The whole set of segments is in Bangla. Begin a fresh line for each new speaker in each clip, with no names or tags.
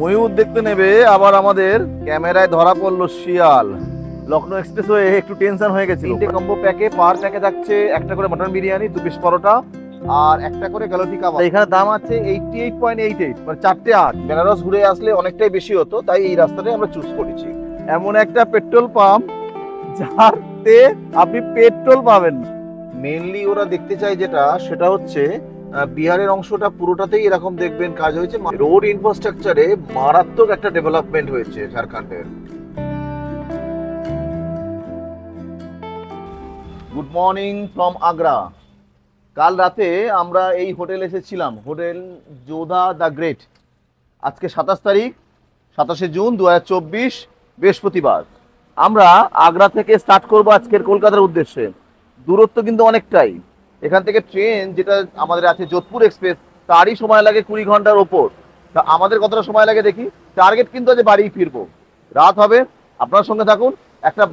ময়ূর দেখতে নেবে আবার আমাদের ক্যামেরায় ধরা পড়লো শিয়াল লখনৌ হয়ে একটু টেনশন হয়ে গেছে তিনটে কম্বো প্যাকে পার প্যাকে যাচ্ছে একটা করে মটন বিরিয়ানি দু পিস পরোটা আর একটা করে গ্যালোটি কাবাব এখানে দাম আছে eighty eight point eight eight মানে চারটে আট বেনারস ঘুরে আসলে অনেকটাই বেশি হতো তাই এই রাস্তাটাই আমরা চুজ করেছি এমন একটা পেট্রোল পাম্প যাতে আপনি পেট্রোল পাবেন মেনলি ওরা দেখতে চায় যেটা সেটা হচ্ছে বিহারের অংশটা পুরোটাতেই এরকম দেখবেন কাজ হয়েছে রোড ইনফ্রাস্ট্রাকচারে মারাত্মক একটা ডেভেলপমেন্ট হয়েছে ঝাড়খণ্ডের গুড মর্নিং ফ্রম আগ্রা কাল রাতে আমরা এই হোটেল এসেছিলাম হোটেল যোধা দ্য গ্রেট আজকে সাতাশ তারিখ সাতাশে জুন দু বৃহস্পতিবার আমরা আগ্রা থেকে স্টার্ট করব আজকের কলকাতার উদ্দেশ্যে দূরত্ব কিন্তু অনেকটাই এখান থেকে ট্রেন যেটা আমাদের আছে যোধপুর এক্সপ্রেস তারই সময় লাগে কুড়ি ঘন্টার ওপর তা আমাদের কতটা সময় লাগে দেখি টার্গেট কিন্তু আজ বাড়ি ফিরবো রাত হবে আপনার সঙ্গে থাকুন একটা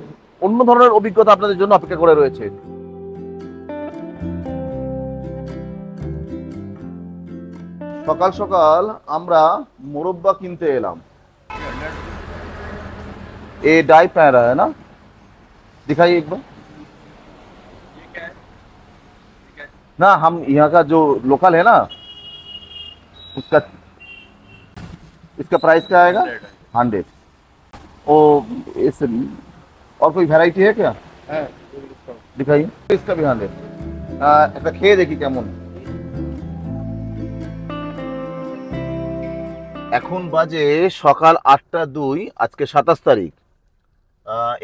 অন্য ধরনের অভিজ্ঞতা আপনাদের জন্য অপেক্ষা করে রয়েছে সকাল সকাল আমরা মোরব্বা কিনতে এলাম এ ডাই প্যারা না দেখাই একবার ना हम यहाँ का जो लोकल है ना उसका इसका प्राइस क्या आएगा हंड्रेड ओ इस और कोई वैरायटी है क्या है दिखाइए इसका भी हंड्रेड ऐसा खे देखिए क्या কেমন এখন বাজে সকাল আটটা দুই আজকে সাতাশ তারিখ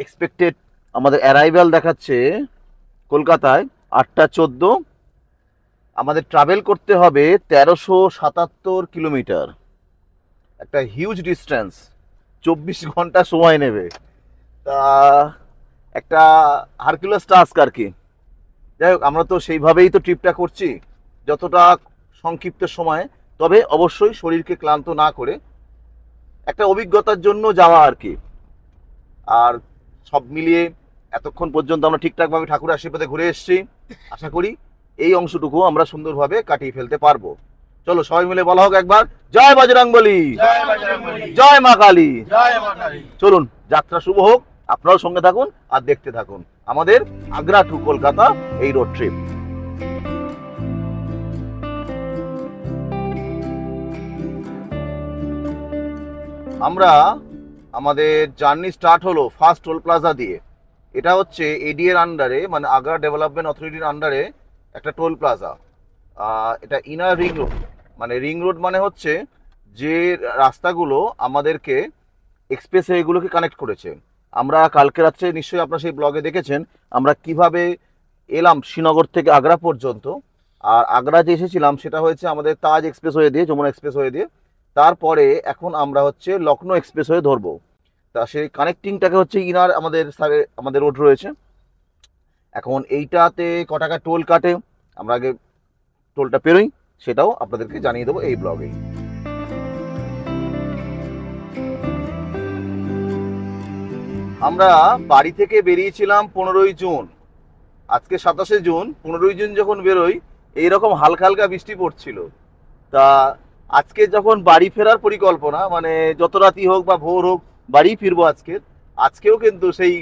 এক্সপেক্টেড আমাদের অ্যারাইভাল দেখাচ্ছে কলকাতায় আটটা চোদ্দো আমাদের ট্রাভেল করতে হবে তেরোশো সাতাত্তর কিলোমিটার একটা হিউজ ডিস্ট্যান্স চব্বিশ ঘন্টা সময় নেবে তা একটা হারকিউলাস টাস্ক আর কি যাই হোক আমরা তো সেইভাবেই তো ট্রিপটা করছি যতটা সংক্ষিপ্ত সময় তবে অবশ্যই শরীরকে ক্লান্ত না করে একটা অভিজ্ঞতার জন্য যাওয়া আর কি আর সব মিলিয়ে এতক্ষণ পর্যন্ত আমরা ঠিকঠাকভাবে ঠাকুর আশীর্বাদে ঘুরে এসেছি আশা করি এই অংশটুকু আমরা সুন্দরভাবে কাটিয়ে ফেলতে পারবো চলো সবাই মিলে বলা হোক একবার জয় বাজরং বলি জয় মা কালী চলুন যাত্রা শুভ হোক আপনার সঙ্গে থাকুন আর দেখতে থাকুন আমাদের আগ্রা টু কলকাতা এই রোড ট্রিপ আমরা আমাদের জার্নি স্টার্ট হলো ফার্স্ট টোল প্লাজা দিয়ে এটা হচ্ছে এডিএর আন্ডারে মানে আগ্রা ডেভেলপমেন্ট অথরিটির আন্ডারে একটা টোল প্লাজা এটা ইনার রিং রোড মানে রিং রোড মানে হচ্ছে যে রাস্তাগুলো আমাদেরকে এক্সপ্রেস ওয়েগুলোকে কানেক্ট করেছে আমরা কালকে রাত্রে নিশ্চয়ই আপনারা সেই ব্লগে দেখেছেন আমরা কিভাবে এলাম শ্রীনগর থেকে আগ্রা পর্যন্ত আর আগ্রা যে এসেছিলাম সেটা হয়েছে আমাদের তাজ এক্সপ্রেস হয়ে দিয়ে যমুনা এক্সপ্রেস হয়ে দিয়ে তারপরে এখন আমরা হচ্ছে লখনৌ এক্সপ্রেস হয়ে ধরবো তা সেই কানেক্টিংটাকে হচ্ছে ইনার আমাদের আমাদের রোড রয়েছে এখন এইটাতে ক টাকা টোল কাটে আমরা আগে টোলটা পেরোই সেটাও আপনাদেরকে জানিয়ে দেবো এই ব্লগেই আমরা বাড়ি থেকে বেরিয়েছিলাম পনেরোই জুন আজকে সাতাশে জুন পনেরোই জুন যখন বেরোই এইরকম হালকা হালকা বৃষ্টি পড়ছিল তা আজকে যখন বাড়ি ফেরার পরিকল্পনা মানে যত রাতি হোক বা ভোর হোক বাড়ি ফিরবো আজকে আজকেও কিন্তু সেই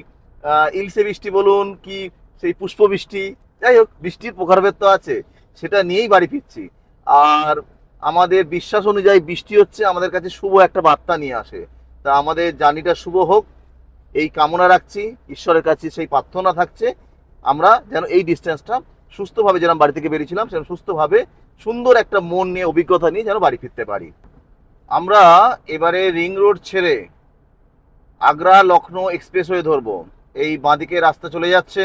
ইলসে বৃষ্টি বলুন কি সেই পুষ্পবৃষ্টি যাই হোক বৃষ্টির প্রকারভেদ তো আছে সেটা নিয়েই বাড়ি ফিরছি আর আমাদের বিশ্বাস অনুযায়ী বৃষ্টি হচ্ছে আমাদের কাছে শুভ একটা বার্তা নিয়ে আসে তা আমাদের জার্নিটা শুভ হোক এই কামনা রাখছি ঈশ্বরের কাছে সেই প্রার্থনা থাকছে আমরা যেন এই ডিস্টেন্সটা সুস্থভাবে যেরকম বাড়ি থেকে বেরিয়েছিলাম সেরকম সুস্থভাবে সুন্দর একটা মন নিয়ে অভিজ্ঞতা নিয়ে যেন বাড়ি ফিরতে পারি আমরা এবারে রিং রোড ছেড়ে আগ্রা লখনৌ হয়ে ধরবো এই বাঁদিকে রাস্তা চলে যাচ্ছে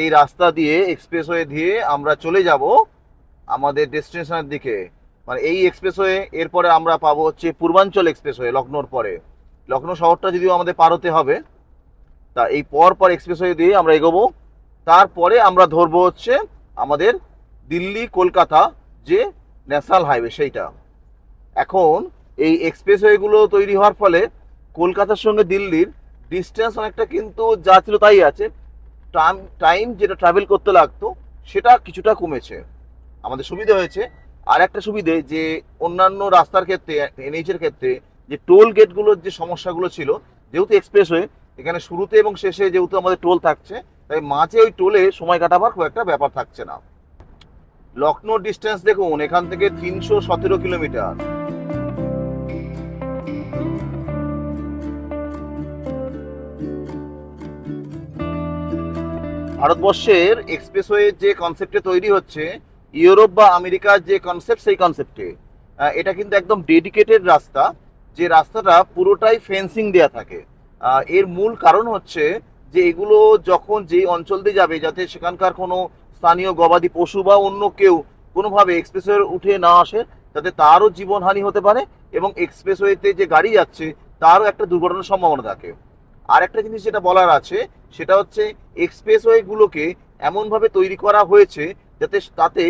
এই রাস্তা দিয়ে এক্সপ্রেসওয়ে দিয়ে আমরা চলে যাব আমাদের ডেস্টিনেশনের দিকে মানে এই এক্সপ্রেসওয়ে এরপরে আমরা পাবো হচ্ছে পূর্বাঞ্চল এক্সপ্রেসওয়ে লখনৌর পরে লখনৌ শহরটা যদিও আমাদের পারতে হবে তা এই পর পর এক্সপ্রেসওয়ে দিয়ে আমরা এগোবো তারপরে আমরা ধরবো হচ্ছে আমাদের দিল্লি কলকাতা যে ন্যাশনাল হাইওয়ে সেইটা এখন এই এক্সপ্রেসওয়েগুলো তৈরি হওয়ার ফলে কলকাতার সঙ্গে দিল্লির ডিস্টেন্স অনেকটা কিন্তু যা ছিল তাই আছে টাইম যেটা ট্রাভেল করতে লাগতো সেটা কিছুটা কমেছে আমাদের সুবিধা হয়েছে আর একটা সুবিধে যে অন্যান্য রাস্তার ক্ষেত্রে এনএইচের ক্ষেত্রে যে টোল গেটগুলোর যে সমস্যাগুলো ছিল যেহেতু এক্সপ্রেস হয়ে এখানে শুরুতে এবং শেষে যেহেতু আমাদের টোল থাকছে তাই মাঝে ওই টোলে সময় কাটাবার খুব একটা ব্যাপার থাকছে না লখনৌ ডিস্টেন্স দেখুন এখান থেকে তিনশো সতেরো কিলোমিটার ভারতবর্ষের এক্সপ্রেসওয়ে যে কনসেপ্টে তৈরি হচ্ছে ইউরোপ বা আমেরিকার যে কনসেপ্ট সেই কনসেপ্টে এটা কিন্তু একদম ডেডিকেটেড রাস্তা যে রাস্তাটা পুরোটাই ফেন্সিং দেয়া থাকে এর মূল কারণ হচ্ছে যে এগুলো যখন যেই অঞ্চল দিয়ে যাবে যাতে সেখানকার কোনো স্থানীয় গবাদি পশু বা অন্য কেউ কোনোভাবে এক্সপ্রেসওয়ে উঠে না আসে তাতে তারও জীবনহানি হতে পারে এবং এক্সপ্রেসওয়েতে যে গাড়ি যাচ্ছে তারও একটা দুর্ঘটনার সম্ভাবনা থাকে আরেকটা জিনিস যেটা বলার আছে সেটা হচ্ছে এক্সপ্রেসওয়েগুলোকে এমনভাবে তৈরি করা হয়েছে যাতে তাতে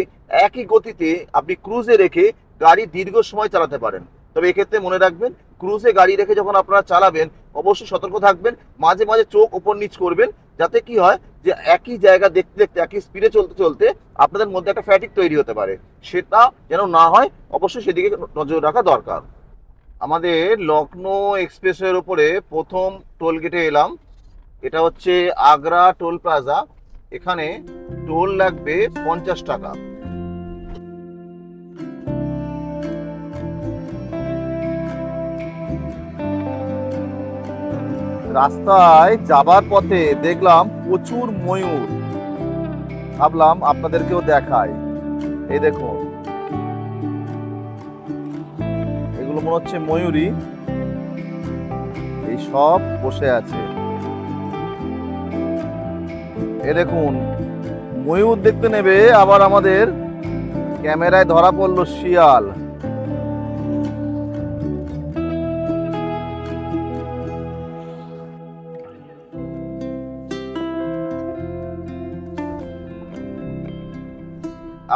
একই গতিতে আপনি ক্রুজে রেখে গাড়ি দীর্ঘ সময় চালাতে পারেন তবে এক্ষেত্রে মনে রাখবেন ক্রুজে গাড়ি রেখে যখন আপনারা চালাবেন অবশ্যই সতর্ক থাকবেন মাঝে মাঝে চোখ ওপর নিচ করবেন যাতে কি হয় যে একই জায়গা দেখতে দেখতে একই স্পিডে চলতে চলতে আপনাদের মধ্যে একটা ফ্যাটিক তৈরি হতে পারে সেটা যেন না হয় অবশ্যই সেদিকে নজর রাখা দরকার আমাদের লখনৌ এক্সপ্রেসের ওপরে প্রথম টোল গেটে এলাম এটা হচ্ছে আগ্রা টোল প্লাজা এখানে টোল লাগবে পঞ্চাশ টাকা রাস্তায় যাবার পথে দেখলাম প্রচুর ময়ূর ভাবলাম আপনাদেরকেও দেখায় এই দেখুন এগুলো মনে হচ্ছে ময়ূরী এই সব বসে আছে এ দেখুন ময়ূর দেখতে নেবে আবার আমাদের ক্যামেরায় ধরা পড়ল শিয়াল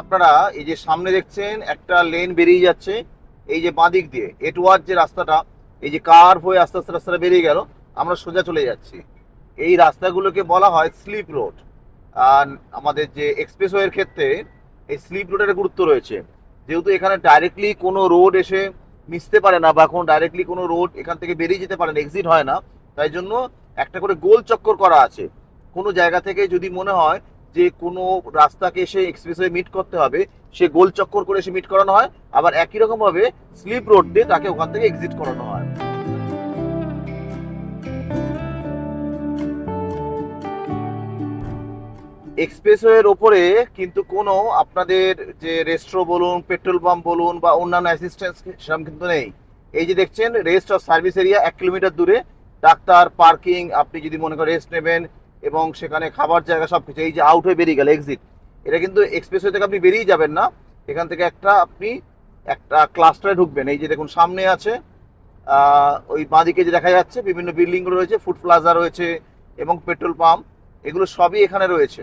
আপনারা এই যে সামনে দেখছেন একটা লেন বেরিয়ে যাচ্ছে এই যে বাঁদিক দিয়ে এটুয়ার যে রাস্তাটা এই যে কার হয়ে আস্তে আস্তে রাস্তাটা বেরিয়ে গেল আমরা সোজা চলে যাচ্ছি এই রাস্তাগুলোকে বলা হয় স্লিপ রোড আর আমাদের যে এক্সপ্রেসওয়ের ক্ষেত্রে এই স্লিপ রোডের গুরুত্ব রয়েছে যেহেতু এখানে ডাইরেক্টলি কোনো রোড এসে মিশতে পারে না বা কোনো ডাইরেক্টলি কোনো রোড এখান থেকে বেরিয়ে যেতে পারে না এক্সিট হয় না তাই জন্য একটা করে গোল চক্কর করা আছে কোনো জায়গা থেকে যদি মনে হয় যে কোনো রাস্তাকে সে এক্সপ্রেস মিট করতে হবে সে গোল চক্কর করে সে মিট করানো হয় আবার একই রকমভাবে স্লিপ রোড দিয়ে তাকে ওখান থেকে এক্সিট করানো হয় এক্সপ্রেসওয়ের ওপরে কিন্তু কোনো আপনাদের যে রেস্ট্রো বলুন পেট্রোল পাম্প বলুন বা অন্যান্য অ্যাসিস্ট্যান্স সেরকম কিন্তু নেই এই যে দেখছেন রেস্ট অফ সার্ভিস এরিয়া এক কিলোমিটার দূরে ডাক্তার পার্কিং আপনি যদি মনে করেন রেস্ট নেবেন এবং সেখানে খাবার জায়গা সব কিছু এই যে আউট হয়ে বেরিয়ে গেল এক্সিট এটা কিন্তু এক্সপ্রেসওয়ে থেকে আপনি বেরিয়ে যাবেন না এখান থেকে একটা আপনি একটা ক্লাস্টারে ঢুকবেন এই যে দেখুন সামনে আছে ওই বাঁদিকে যে দেখা যাচ্ছে বিভিন্ন বিল্ডিংগুলো রয়েছে ফুড প্লাজা রয়েছে এবং পেট্রোল পাম্প এগুলো সবই এখানে রয়েছে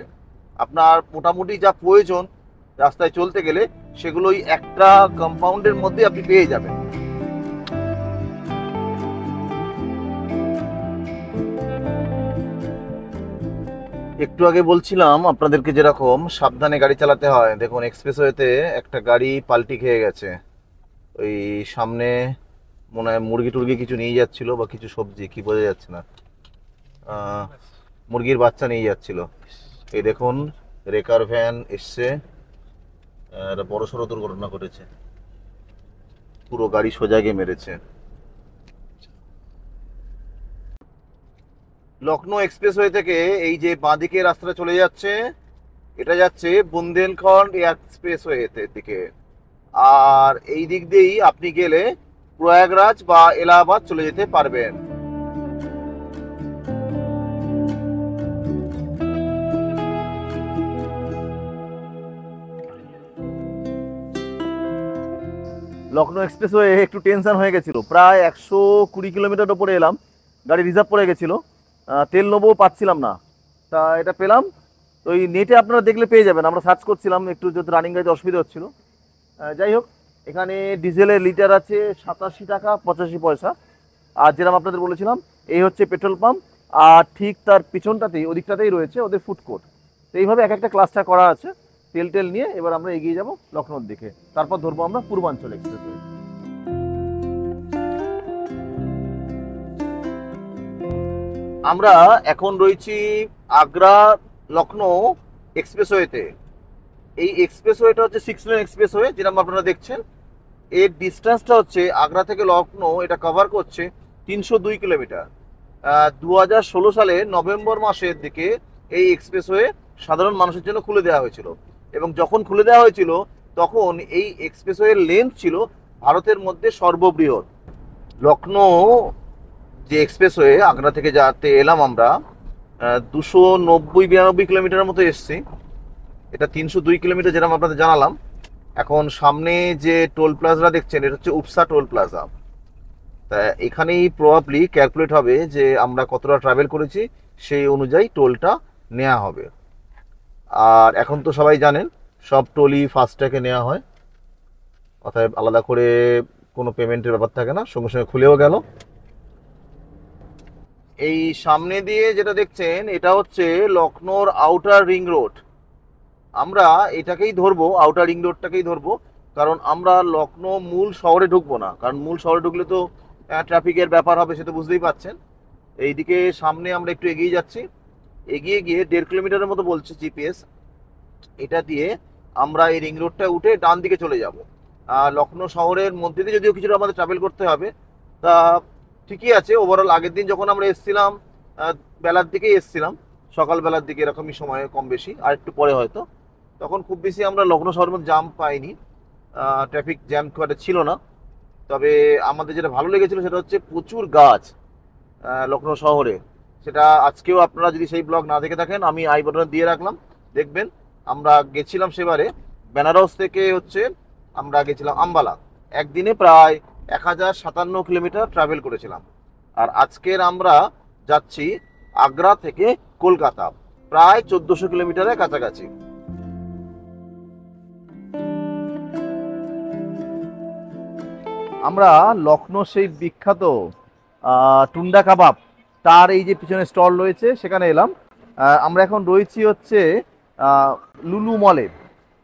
আপনার মোটামুটি যা প্রয়োজন রাস্তায় চলতে গেলে সেগুলোই একটা কম্পাউন্ডের মধ্যে আপনি পেয়ে যাবেন একটু আগে বলছিলাম আপনাদেরকে যেরকম সাবধানে গাড়ি চালাতে হয় দেখুন এক্সপ্রেসওয়েতে একটা গাড়ি পাল্টি খেয়ে গেছে ওই সামনে মনে হয় মুরগি টুরগি কিছু নিয়ে যাচ্ছিল বা কিছু সবজি কি বোঝা যাচ্ছে না মুরগির বাচ্চা নিয়ে যাচ্ছিল এই দেখুন রেকার ভ্যান এসছে একটা বড় সড়ো দুর্ঘটনা ঘটেছে পুরো গাড়ি সোজা মেরেছে লখনৌ এক্সপ্রেসওয়ে থেকে এই যে বাঁদিকে রাস্তাটা চলে যাচ্ছে এটা যাচ্ছে বুন্দেলখণ্ড এক্সপ্রেসওয়েতে দিকে আর এই দিক দিয়েই আপনি গেলে প্রয়াগরাজ বা এলাহাবাদ চলে যেতে পারবেন লখনৌ এক্সপ্রেসওয়ে একটু টেনশন হয়ে গেছিলো প্রায় একশো কুড়ি কিলোমিটার ওপরে এলাম গাড়ি রিজার্ভ পড়ে গেছিলো তেল নেবো পাচ্ছিলাম না তা এটা পেলাম তো ওই নেটে আপনারা দেখলে পেয়ে যাবেন আমরা সার্চ করছিলাম একটু যদি রানিং গাড়িতে অসুবিধা হচ্ছিলো যাই হোক এখানে ডিজেলের লিটার আছে সাতাশি টাকা পঁচাশি পয়সা আর যেরকম আপনাদের বলেছিলাম এই হচ্ছে পেট্রোল পাম্প আর ঠিক তার পিছনটাতেই ওদিকটাতেই রয়েছে ওদের ফুড কোর্ট তো এইভাবে এক একটা ক্লাসটা করা আছে তেল টেল নিয়ে এবার আমরা এগিয়ে যাব লখনৌর দিকে তারপর ধরবো আমরা পূর্বাঞ্চল এক্সপ্রেসওয়ে আমরা এখন রয়েছি আগ্রা লখনৌ এক্সপ্রেসওয়েতে এই এক্সপ্রেসওয়েটা হচ্ছে সিক্স লেন এক্সপ্রেসওয়ে যেরকম আপনারা দেখছেন এর ডিস্টেন্সটা হচ্ছে আগ্রা থেকে লখনৌ এটা কভার করছে তিনশো দুই কিলোমিটার দু হাজার ষোলো সালে নভেম্বর মাসের দিকে এই এক্সপ্রেসওয়ে সাধারণ মানুষের জন্য খুলে দেওয়া হয়েছিল এবং যখন খুলে দেওয়া হয়েছিল তখন এই এক্সপ্রেসওয়ের লেন্থ ছিল ভারতের মধ্যে সর্ববৃহৎ লখনৌ যে এক্সপ্রেস ওয়ে আগ্রা থেকে যাতে এলাম আমরা দুশো নব্বই বিরানব্বই কিলোমিটারের মতো এসছি এটা তিনশো দুই কিলোমিটার যেরকম আপনাদের জানালাম এখন সামনে যে টোল প্লাজা দেখছেন এটা হচ্ছে উপসা টোল প্লাজা তা এখানেই প্রবাবলি ক্যালকুলেট হবে যে আমরা কতটা ট্রাভেল করেছি সেই অনুযায়ী টোলটা নেওয়া হবে আর এখন তো সবাই জানেন সব টোলই ফাস্ট্যাগে নেওয়া হয় অর্থাৎ আলাদা করে কোনো পেমেন্টের ব্যাপার থাকে না সঙ্গে সঙ্গে খুলেও গেল এই সামনে দিয়ে যেটা দেখছেন এটা হচ্ছে লখনৌর আউটার রিং রোড আমরা এটাকেই ধরবো আউটার রিং রোডটাকেই ধরবো কারণ আমরা লখনৌ মূল শহরে ঢুকবো না কারণ মূল শহরে ঢুকলে তো ট্রাফিকের ব্যাপার হবে সে তো বুঝতেই পারছেন এইদিকে সামনে আমরা একটু এগিয়ে যাচ্ছি এগিয়ে গিয়ে দেড় কিলোমিটারের মতো বলছে জিপিএস এটা দিয়ে আমরা এই রিং রোডটা উঠে ডান দিকে চলে যাব লখনৌ শহরের মধ্যে দিয়ে যদিও কিছুটা আমাদের ট্রাভেল করতে হবে তা ঠিকই আছে ওভারঅল আগের দিন যখন আমরা এসছিলাম বেলার দিকে এসছিলাম সকালবেলার দিকে এরকমই সময়ে কম বেশি আর একটু পরে হয়তো তখন খুব বেশি আমরা লগ্ন শহরের মধ্যে জাম পাইনি ট্রাফিক জ্যাম খুব একটা ছিল না তবে আমাদের যেটা ভালো লেগেছিল সেটা হচ্ছে প্রচুর গাছ লক্ষ্ণ শহরে সেটা আজকেও আপনারা যদি সেই ব্লগ না দেখে থাকেন আমি আই বটনে দিয়ে রাখলাম দেখবেন আমরা গেছিলাম সেবারে বেনারস থেকে হচ্ছে আমরা গেছিলাম আম্বালা একদিনে প্রায় এক হাজার সাতান্ন কিলোমিটার ট্রাভেল করেছিলাম আর আজকের আমরা যাচ্ছি আগ্রা থেকে কলকাতা প্রায় চোদ্দোশো কিলোমিটারের কাছাকাছি আমরা লখনৌ সেই বিখ্যাত টুন্ডা কাবাব তার এই যে পিছনে স্টল রয়েছে সেখানে এলাম আমরা এখন রয়েছি হচ্ছে লুলু মলে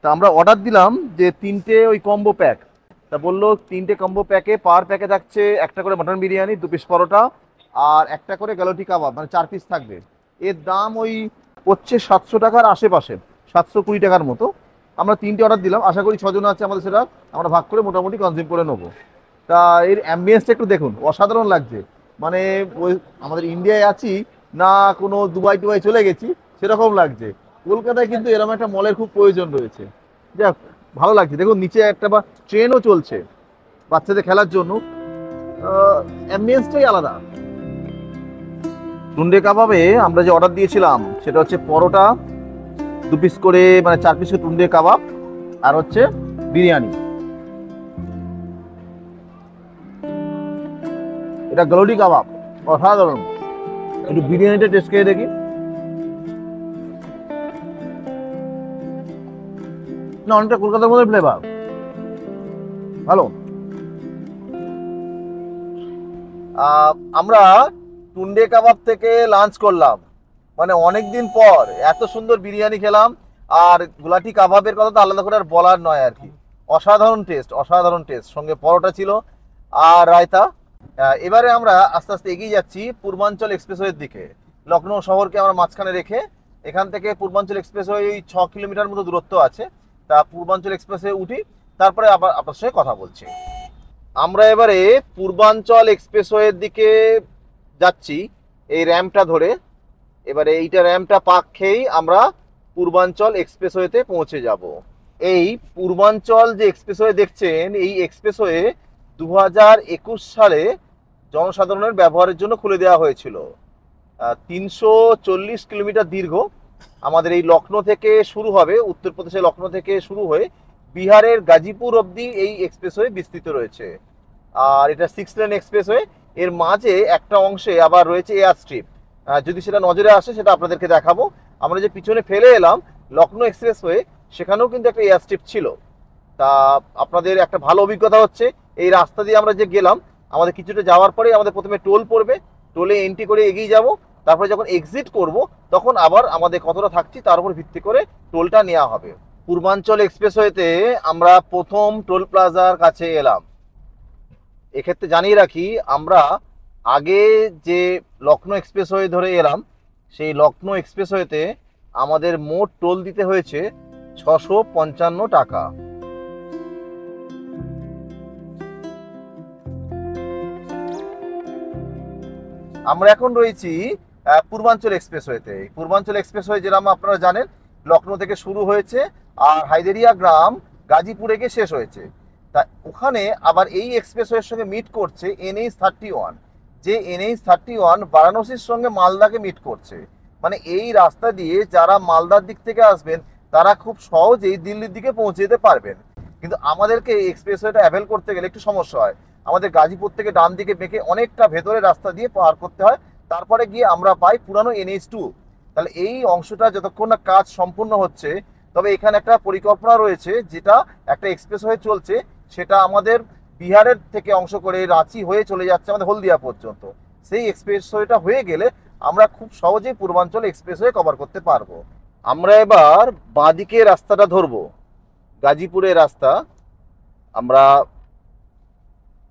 তা আমরা অর্ডার দিলাম যে তিনটে ওই কম্বো প্যাক তা বললো তিনটে কম্বো প্যাকে পাওয়ার প্যাকে থাকছে একটা করে মটন বিরিয়ানি দু পিস পরোটা আর একটা করে গ্যালোটি কাবাব মানে চার পিস থাকবে এর দাম ওই হচ্ছে সাতশো টাকার আশেপাশে সাতশো কুড়ি টাকার মতো আমরা তিনটে অর্ডার দিলাম আশা করি ছজন আছে আমাদের সেটা আমরা ভাগ করে মোটামুটি কনজিউম করে নেবো তা এর অ্যাম্বিয়েন্সটা একটু দেখুন অসাধারণ লাগছে মানে ওই আমাদের ইন্ডিয়ায় আছি না কোনো দুবাই টুবাই চলে গেছি সেরকম লাগছে কলকাতায় কিন্তু এরকম একটা মলের খুব প্রয়োজন রয়েছে যাক ভালো লাগছে দেখুন নিচে একটা বা ট্রেনও চলছে বাচ্চাদের খেলার জন্য অ্যাম্বিয়েন্সটাই আলাদা টুন্ডে কাবাবে আমরা যে অর্ডার দিয়েছিলাম সেটা হচ্ছে পরোটা দু পিস করে মানে চার পিস করে টুন্ডে কাবাব আর হচ্ছে বিরিয়ানি এটা গলোডি কাবাব অসাধারণ একটু বিরিয়ানিটা টেস্ট করে দেখি না অনেকটা কলকাতার মধ্যে ফ্লেভার ভালো আমরা টুন্ডে কাবাব থেকে লাঞ্চ করলাম মানে অনেক দিন পর এত সুন্দর বিরিয়ানি খেলাম আর গুলাটি কাবাবের কথা তো আলাদা করে আর বলার নয় আর কি অসাধারণ টেস্ট অসাধারণ টেস্ট সঙ্গে পরোটা ছিল আর রায়তা এবারে আমরা আস্তে আস্তে এগিয়ে যাচ্ছি পূর্বাঞ্চল এক্সপ্রেসওয়ের দিকে লখনৌ শহরকে আমরা মাঝখানে রেখে এখান থেকে পূর্বাঞ্চল এক্সপ্রেসওয়ে ওই ছ কিলোমিটার মতো দূরত্ব আছে তা পূর্বাঞ্চল এক্সপ্রেসে উঠি তারপরে আবার আপনার সঙ্গে কথা বলছি আমরা এবারে পূর্বাঞ্চল এক্সপ্রেসওয়ের দিকে যাচ্ছি এই র্যাম্পটা ধরে এবারে এইটা র্যাম্পটা পাক খেয়েই আমরা পূর্বাঞ্চল এক্সপ্রেসওয়েতে পৌঁছে যাব এই পূর্বাঞ্চল যে এক্সপ্রেসওয়ে দেখছেন এই এক্সপ্রেসওয়ে দু হাজার একুশ সালে জনসাধারণের ব্যবহারের জন্য খুলে দেওয়া হয়েছিল তিনশো চল্লিশ কিলোমিটার দীর্ঘ আমাদের এই লখনৌ থেকে শুরু হবে উত্তরপ্রদেশের লখনৌ থেকে শুরু হয়ে বিহারের গাজীপুর অবধি এই এক্সপ্রেসওয়ে বিস্তৃত রয়েছে আর এটা সিক্স লেন এক্সপ্রেসওয়ে এর মাঝে একটা অংশে আবার রয়েছে এয়ার স্ট্রিপ যদি সেটা নজরে আসে সেটা আপনাদেরকে দেখাবো আমরা যে পিছনে ফেলে এলাম লখনৌ এক্সপ্রেসওয়ে সেখানেও কিন্তু একটা এয়ার স্ট্রিপ ছিল তা আপনাদের একটা ভালো অভিজ্ঞতা হচ্ছে এই রাস্তা দিয়ে আমরা যে গেলাম আমাদের কিছুটা যাওয়ার পরে আমাদের প্রথমে টোল পড়বে টোলে এন্ট্রি করে এগিয়ে যাব তারপরে যখন এক্সিট করব তখন আবার আমাদের কতটা থাকছি তার উপর ভিত্তি করে টোলটা নেওয়া হবে পূর্বাঞ্চল এক্সপ্রেসওয়েতে আমরা প্রথম টোল প্লাজার কাছে এলাম এক্ষেত্রে জানিয়ে রাখি আমরা আগে যে এক্সপ্রেস এক্সপ্রেসওয়ে ধরে এলাম সেই এক্সপ্রেস এক্সপ্রেসওয়েতে আমাদের মোট টোল দিতে হয়েছে ছশো পঞ্চান্ন টাকা আমরা এখন রয়েছি পূর্বাঞ্চল এই পূর্বাঞ্চল এক্সপ্রেসওয়ে যেরকম আপনারা জানেন লখনৌ থেকে শুরু হয়েছে আর হাইদেরিয়া গ্রাম গাজীপুরে গিয়ে শেষ হয়েছে তা ওখানে আবার এই এক্সপ্রেসওয়ের সঙ্গে মিট করছে এনএইচ থার্টি ওয়ান যে এনএইচ থার্টি ওয়ান বারাণসীর সঙ্গে মালদাকে মিট করছে মানে এই রাস্তা দিয়ে যারা মালদার দিক থেকে আসবেন তারা খুব সহজেই দিল্লির দিকে পৌঁছে যেতে পারবেন কিন্তু আমাদেরকে এই এক্সপ্রেসওয়েটা অ্যাভেল করতে গেলে একটু সমস্যা হয় আমাদের গাজীপুর থেকে ডান দিকে বেঁকে অনেকটা ভেতরে রাস্তা দিয়ে পার করতে হয় তারপরে গিয়ে আমরা পাই পুরানো এনএইচ টু তাহলে এই অংশটা যতক্ষণ না কাজ সম্পূর্ণ হচ্ছে তবে এখানে একটা পরিকল্পনা রয়েছে যেটা একটা এক্সপ্রেস হয়ে চলছে সেটা আমাদের বিহারের থেকে অংশ করে রাঁচি হয়ে চলে যাচ্ছে আমাদের হলদিয়া পর্যন্ত সেই এক্সপ্রেসওয়েটা হয়ে গেলে আমরা খুব সহজেই পূর্বাঞ্চল এক্সপ্রেসওয়ে কভার করতে পারবো আমরা এবার বাঁদিকে রাস্তাটা ধরব গাজীপুরের রাস্তা আমরা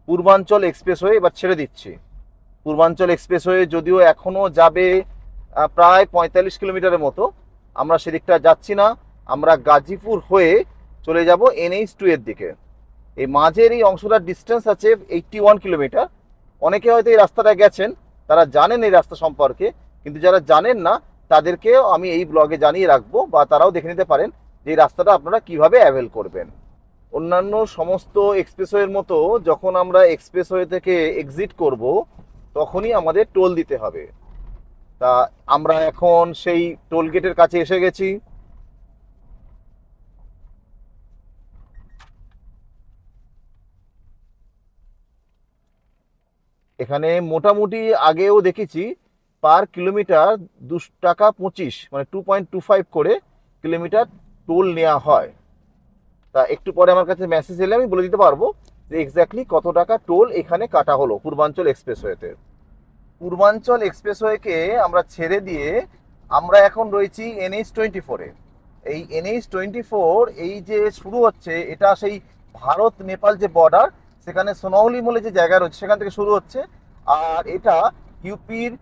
পূর্বাঞ্চল এক্সপ্রেসওয়ে এবার ছেড়ে দিচ্ছি পূর্বাঞ্চল এক্সপ্রেসওয়ে যদিও এখনও যাবে প্রায় পঁয়তাল্লিশ কিলোমিটারের মতো আমরা সেদিকটা যাচ্ছি না আমরা গাজীপুর হয়ে চলে যাব এনএইচ টু এর দিকে এই মাঝের এই অংশটার ডিস্টেন্স আছে এইটটি ওয়ান কিলোমিটার অনেকে হয়তো এই রাস্তাটা গেছেন তারা জানেন এই রাস্তা সম্পর্কে কিন্তু যারা জানেন না তাদেরকেও আমি এই ব্লগে জানিয়ে রাখবো বা তারাও দেখে নিতে পারেন যে এই রাস্তাটা আপনারা কিভাবে অ্যাভেল করবেন অন্যান্য সমস্ত এক্সপ্রেসওয়ের মতো যখন আমরা এক্সপ্রেসওয়ে থেকে এক্সিট করব তখনই আমাদের টোল দিতে হবে তা আমরা এখন সেই টোল গেটের কাছে এসে গেছি এখানে মোটামুটি আগেও দেখেছি পার কিলোমিটার দু টাকা পঁচিশ মানে টু পয়েন্ট টু ফাইভ করে কিলোমিটার টোল নেওয়া হয় তা একটু পরে আমার কাছে মেসেজ এলে আমি বলে দিতে পারবো যে এক্স্যাক্টলি কত টাকা টোল এখানে কাটা হলো পূর্বাঞ্চল এক্সপ্রেসওয়েতে পূর্বাঞ্চল এক্সপ্রেসওয়েকে আমরা ছেড়ে দিয়ে আমরা এখন রয়েছি এনএইচ টোয়েন্টি ফোরে এই এনএইচ টোয়েন্টি ফোর এই যে শুরু হচ্ছে এটা সেই ভারত নেপাল যে বর্ডার সেখানে সোনাউলি বলে যে জায়গা রয়েছে সেখান থেকে শুরু হচ্ছে আর এটা ইউপির